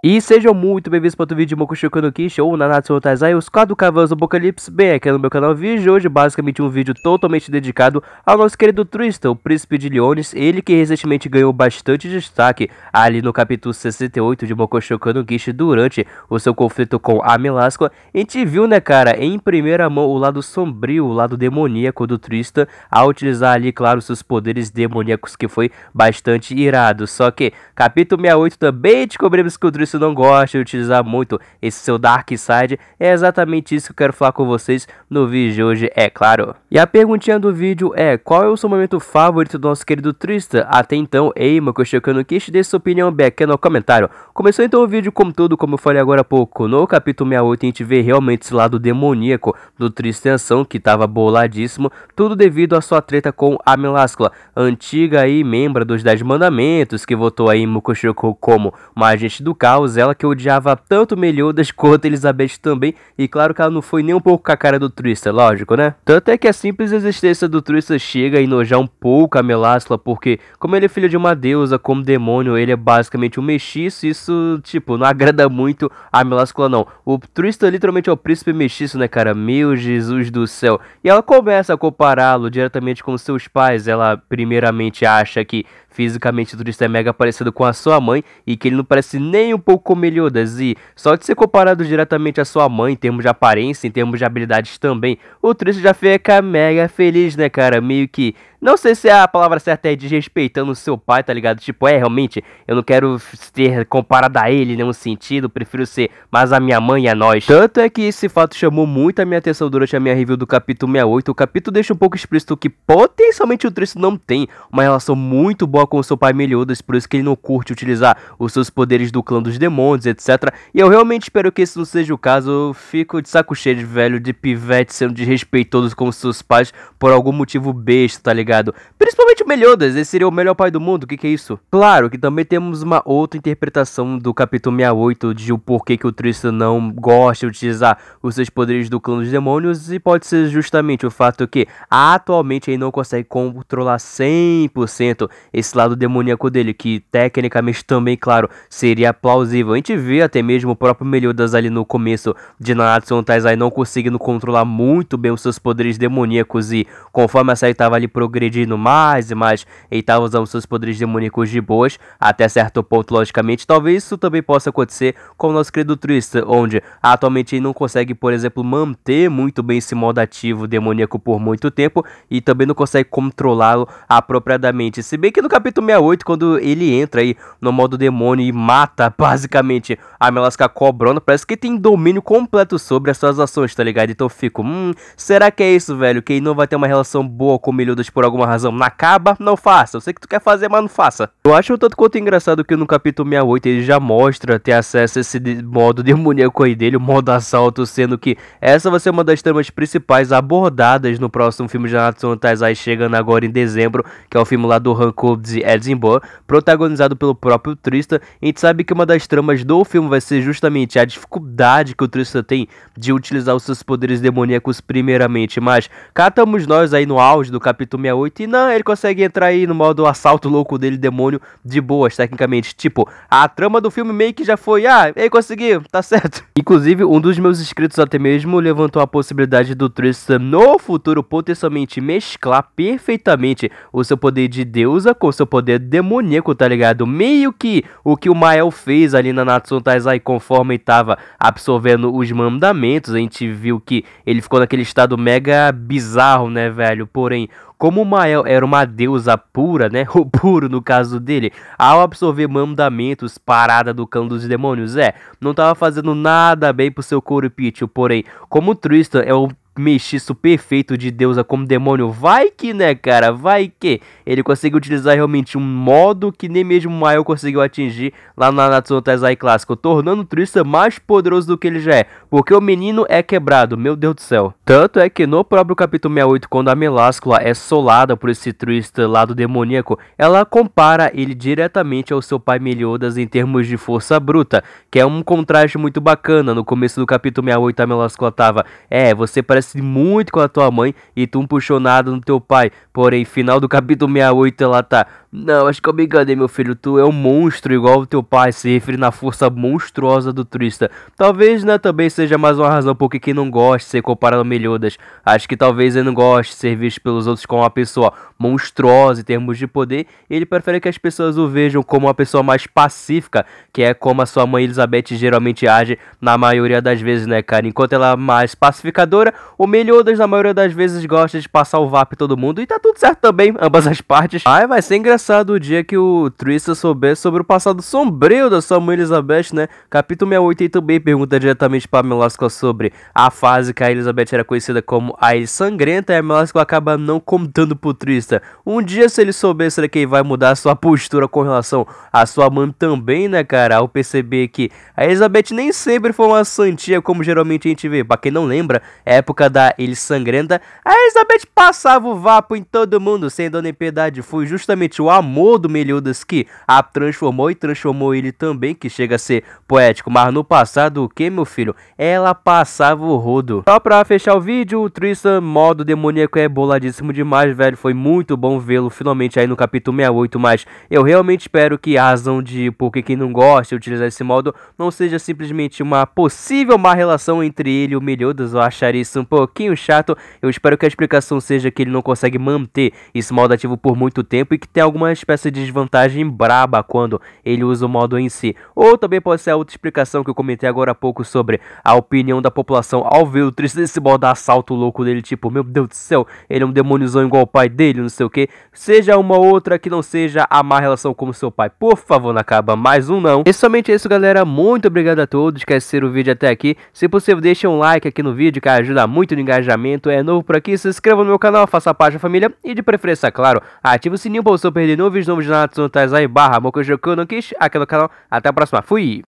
E sejam muito bem-vindos para outro vídeo de Mokushoku no ou Nanatsu no Taizai, os quatro cavalos do Apocalipse. Bem, aqui no meu canal vídeo hoje, basicamente um vídeo totalmente dedicado ao nosso querido Tristan, o príncipe de Leones, ele que recentemente ganhou bastante destaque ali no capítulo 68 de Mokushoku no Kishi durante o seu conflito com a Melasqua. A gente viu, né, cara, em primeira mão o lado sombrio, o lado demoníaco do Tristan, a utilizar ali, claro, seus poderes demoníacos, que foi bastante irado. Só que, capítulo 68 também descobrimos que o Tristan isso não gosta de utilizar muito esse seu dark side, é exatamente isso que eu quero falar com vocês no vídeo de hoje, é claro. E a perguntinha do vídeo é, qual é o seu momento favorito do nosso querido Trista? Até então, ei, meu cochecano, que deixe sua opinião bem aqui no comentário. Começou então o vídeo como tudo como eu falei agora há pouco, no capítulo 68 a gente vê realmente esse lado demoníaco do Tristanção, que tava boladíssimo, tudo devido à sua treta com a Meláscula, antiga aí membra dos Dez Mandamentos, que votou aí Mukoshoko como uma agente do caos, ela que odiava tanto Meliodas quanto Elizabeth também, e claro que ela não foi nem um pouco com a cara do Trista, lógico, né? Tanto é que a simples existência do Trista chega a enojar um pouco a Melasla porque como ele é filho de uma deusa, como demônio, ele é basicamente um mexiço, isso, tipo, não agrada muito a Melasla não. O Trista literalmente é o príncipe mexiço, né, cara? Meu Jesus do céu. E ela começa a compará-lo diretamente com seus pais, ela primeiramente acha que fisicamente o Trista é mega parecido com a sua mãe, e que ele não parece nem um pouco melhoras e, só de ser comparado diretamente à sua mãe em termos de aparência, em termos de habilidades também, o Tristan já fica mega feliz, né, cara? Meio que não sei se é a palavra certa é desrespeitando o seu pai, tá ligado? Tipo, é, realmente, eu não quero ser comparado a ele em nenhum sentido, prefiro ser mais a minha mãe e a nós. Tanto é que esse fato chamou muito a minha atenção durante a minha review do capítulo 68. O capítulo deixa um pouco explícito que potencialmente o Tristan não tem uma relação muito boa com o seu pai Meliodas, por isso que ele não curte utilizar os seus poderes do clã dos demônios, etc. E eu realmente espero que esse não seja o caso. Eu fico de saco cheio de velho, de pivete sendo desrespeitoso com seus pais por algum motivo besta, tá ligado? ligado? Principalmente o Meliodas, ele seria o melhor pai do mundo, o que, que é isso? Claro que também temos uma outra interpretação do capítulo 68 de o porquê que o Tristan não gosta de utilizar os seus poderes do clã dos demônios, e pode ser justamente o fato que atualmente ele não consegue controlar 100% esse lado demoníaco dele, que tecnicamente também, claro, seria plausível. A gente vê até mesmo o próprio Meliodas ali no começo de Nanatsu no Taizai não conseguindo controlar muito bem os seus poderes demoníacos, e conforme a série tava ali progredindo, progredindo mais e mais, e tá usando seus poderes demoníacos de boas, até certo ponto, logicamente. Talvez isso também possa acontecer com o nosso querido Trista, onde atualmente ele não consegue, por exemplo, manter muito bem esse modo ativo demoníaco por muito tempo, e também não consegue controlá-lo apropriadamente. Se bem que no capítulo 68, quando ele entra aí no modo demônio e mata, basicamente, a Melasca cobrona, parece que tem domínio completo sobre as suas ações, tá ligado? Então eu fico, hum, será que é isso, velho? Que ele não vai ter uma relação boa com o Meliodas por alguma razão na caba, não faça. Eu sei que tu quer fazer, mas não faça. Eu acho o tanto quanto engraçado que no capítulo 68 ele já mostra ter acesso a esse modo demoníaco aí dele, o modo assalto, sendo que essa vai ser uma das tramas principais abordadas no próximo filme de Natsuno Taizai, chegando agora em dezembro, que é o filme lá do Hancock de Edinburgh, protagonizado pelo próprio Trista. E a gente sabe que uma das tramas do filme vai ser justamente a dificuldade que o Trista tem de utilizar os seus poderes demoníacos primeiramente, mas cá estamos nós aí no auge do capítulo 68 8. E não, ele consegue entrar aí no modo assalto louco dele, demônio, de boas, tecnicamente. Tipo, a trama do filme meio que já foi, ah, ele conseguiu, tá certo. Inclusive, um dos meus inscritos até mesmo levantou a possibilidade do Tristan no futuro potencialmente mesclar perfeitamente o seu poder de deusa com o seu poder demoníaco, tá ligado? Meio que o que o Mael fez ali na Natsun Taizai conforme estava absorvendo os mandamentos. A gente viu que ele ficou naquele estado mega bizarro, né, velho? Porém, como Mael era uma deusa pura, né? Ou puro no caso dele, ao absorver mandamentos parada do cão dos demônios, é, não estava fazendo nada bem pro seu pítio, Porém, como Tristan é o mexiço perfeito de deusa como demônio. Vai que, né, cara? Vai que. Ele conseguiu utilizar realmente um modo que nem mesmo o Mael conseguiu atingir lá na Natsuno Taizai Clássico, tornando o Trista mais poderoso do que ele já é. Porque o menino é quebrado, meu Deus do céu. Tanto é que no próprio capítulo 68, quando a Meláscula é solada por esse Trista lá do demoníaco, ela compara ele diretamente ao seu pai Meliodas em termos de força bruta, que é um contraste muito bacana. No começo do capítulo 68, a Meláscula tava, é, você parece parece muito com a tua mãe e tu não puxou nada no teu pai. Porém, final do capítulo 68 ela tá. Não, acho que eu me enganei, meu filho. Tu é um monstro igual o teu pai, se refere na força monstruosa do Trista. Talvez, né, também seja mais uma razão por que não gosta de ser comparado a Meliodas. Acho que talvez ele não goste de ser visto pelos outros como uma pessoa monstruosa em termos de poder. ele prefere que as pessoas o vejam como uma pessoa mais pacífica, que é como a sua mãe Elizabeth geralmente age na maioria das vezes, né, cara? Enquanto ela é mais pacificadora, o Meliodas, na maioria das vezes, gosta de passar o VAP todo mundo. E tá tudo certo também, ambas as partes. Ai, vai ser engraçado o dia que o Trista souber sobre o passado sombrio da sua mãe Elizabeth, né? Capítulo 68 também pergunta diretamente pra Melasco sobre a fase que a Elizabeth era conhecida como a Sangrenta. E a Melasco acaba não contando pro Trista. Um dia, se ele souber, será que ele vai mudar a sua postura com relação à sua mãe também, né, cara? Ao perceber que a Elizabeth nem sempre foi uma santia, como geralmente a gente vê. Pra quem não lembra, época da ele sangrenta, a Elizabeth passava o vapo em todo mundo, sem dona impiedade Foi justamente o amor do Meliodas que a transformou e transformou ele também, que chega a ser poético. Mas no passado, o que, meu filho? Ela passava o rodo. Só pra fechar o vídeo, o Tristan, modo demoníaco, é boladíssimo demais, velho. Foi muito bom vê-lo finalmente aí no capítulo 68, mas eu realmente espero que a razão de por que quem não gosta de utilizar esse modo não seja simplesmente uma possível má relação entre ele e o Meliodas. Eu acharia isso um pouco pouquinho chato. Eu espero que a explicação seja que ele não consegue manter esse modo ativo por muito tempo e que tem alguma espécie de desvantagem braba quando ele usa o modo em si. Ou também pode ser a outra explicação que eu comentei agora há pouco sobre a opinião da população ao ver o triste desse modo assalto louco dele, tipo, meu Deus do céu, ele é um demôniozão igual o pai dele, não sei o que. Seja uma outra que não seja a má relação com seu pai. Por favor, não acaba mais um não. E é somente isso, galera. Muito obrigado a todos que assistiram o vídeo até aqui. Se possível, deixa um like aqui no vídeo, que ajuda muito muito no engajamento. É novo por aqui, se inscreva no meu canal, faça a da família e de preferência, claro, ative o sininho para você perder novos novos jornadas notais aí, barra, boca que Kish aqui no canal. Até a próxima, fui!